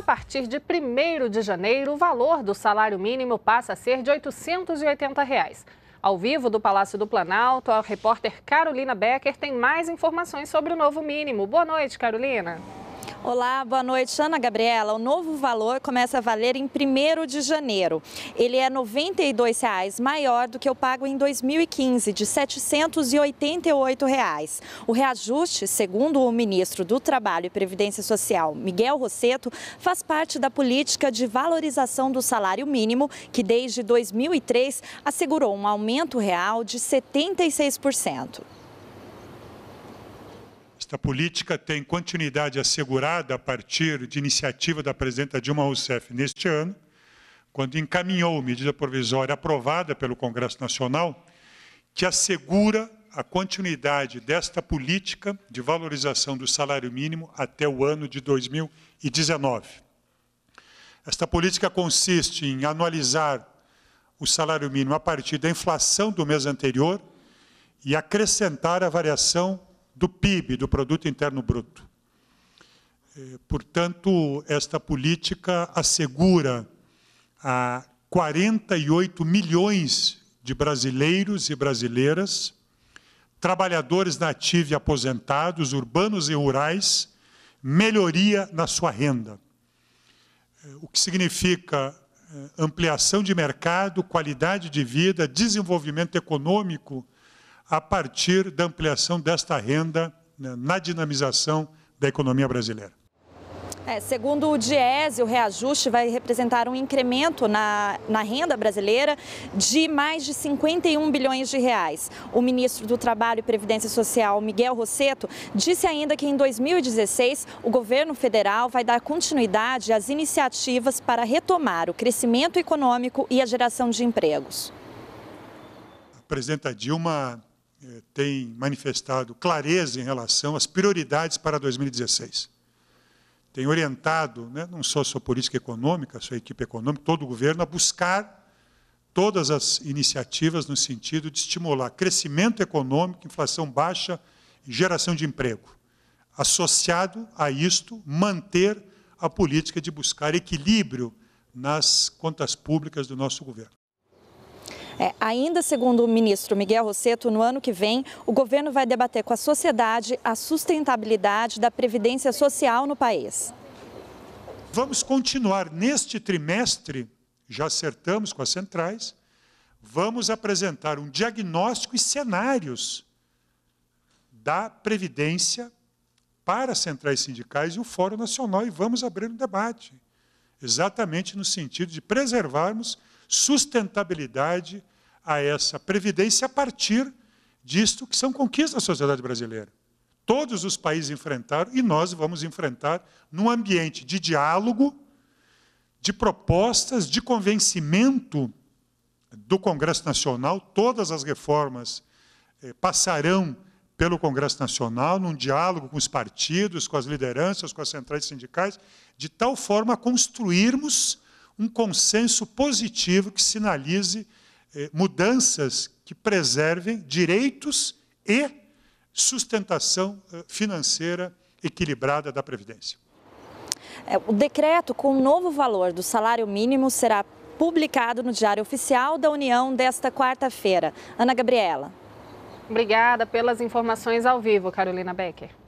A partir de 1 de janeiro, o valor do salário mínimo passa a ser de R$ 880. Reais. Ao vivo do Palácio do Planalto, a repórter Carolina Becker tem mais informações sobre o novo mínimo. Boa noite, Carolina. Olá, boa noite. Ana Gabriela, o novo valor começa a valer em 1 de janeiro. Ele é R$ 92,00 maior do que o pago em 2015, de R$ 788. Reais. O reajuste, segundo o ministro do Trabalho e Previdência Social, Miguel Rosseto, faz parte da política de valorização do salário mínimo, que desde 2003 assegurou um aumento real de 76%. Esta política tem continuidade assegurada a partir de iniciativa da presidenta Dilma Rousseff neste ano, quando encaminhou medida provisória aprovada pelo Congresso Nacional, que assegura a continuidade desta política de valorização do salário mínimo até o ano de 2019. Esta política consiste em anualizar o salário mínimo a partir da inflação do mês anterior e acrescentar a variação do PIB, do Produto Interno Bruto. É, portanto, esta política assegura a 48 milhões de brasileiros e brasileiras, trabalhadores nativos e aposentados, urbanos e rurais, melhoria na sua renda. É, o que significa é, ampliação de mercado, qualidade de vida, desenvolvimento econômico a partir da ampliação desta renda né, na dinamização da economia brasileira. É, segundo o Diese, o reajuste vai representar um incremento na, na renda brasileira de mais de 51 bilhões de reais. O ministro do Trabalho e Previdência Social, Miguel Rosseto, disse ainda que em 2016 o governo federal vai dar continuidade às iniciativas para retomar o crescimento econômico e a geração de empregos. A presidenta Dilma eh, tem manifestado clareza em relação às prioridades para 2016. Tem orientado, né, não só sua política econômica, sua equipe econômica, todo o governo, a buscar todas as iniciativas no sentido de estimular crescimento econômico, inflação baixa e geração de emprego. Associado a isto, manter a política de buscar equilíbrio nas contas públicas do nosso governo. É, ainda segundo o ministro Miguel Rosseto, no ano que vem, o governo vai debater com a sociedade a sustentabilidade da previdência social no país. Vamos continuar neste trimestre, já acertamos com as centrais, vamos apresentar um diagnóstico e cenários da Previdência para as centrais sindicais e o Fórum Nacional e vamos abrir um debate, exatamente no sentido de preservarmos sustentabilidade a essa previdência a partir disto que são conquistas da sociedade brasileira. Todos os países enfrentaram e nós vamos enfrentar num ambiente de diálogo, de propostas, de convencimento do Congresso Nacional. Todas as reformas eh, passarão pelo Congresso Nacional, num diálogo com os partidos, com as lideranças, com as centrais sindicais, de tal forma a construirmos um consenso positivo que sinalize eh, mudanças que preservem direitos e sustentação eh, financeira equilibrada da Previdência. É, o decreto com o novo valor do salário mínimo será publicado no Diário Oficial da União desta quarta-feira. Ana Gabriela. Obrigada pelas informações ao vivo, Carolina Becker.